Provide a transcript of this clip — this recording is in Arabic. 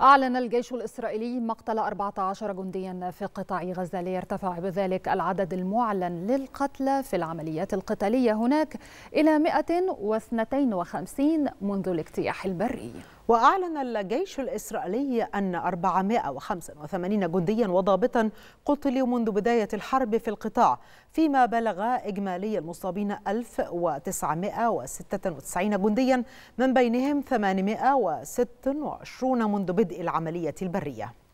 أعلن الجيش الإسرائيلي مقتل 14 جنديا في قطاع غزة ليرتفع بذلك العدد المعلن للقتلى في العمليات القتالية هناك إلى 152 منذ الاجتياح البري وأعلن الجيش الإسرائيلي أن 485 جنديا وضابطا قتلوا منذ بداية الحرب في القطاع فيما بلغ إجمالي المصابين 1996 جنديا من بينهم 826 منذ بدء العملية البرية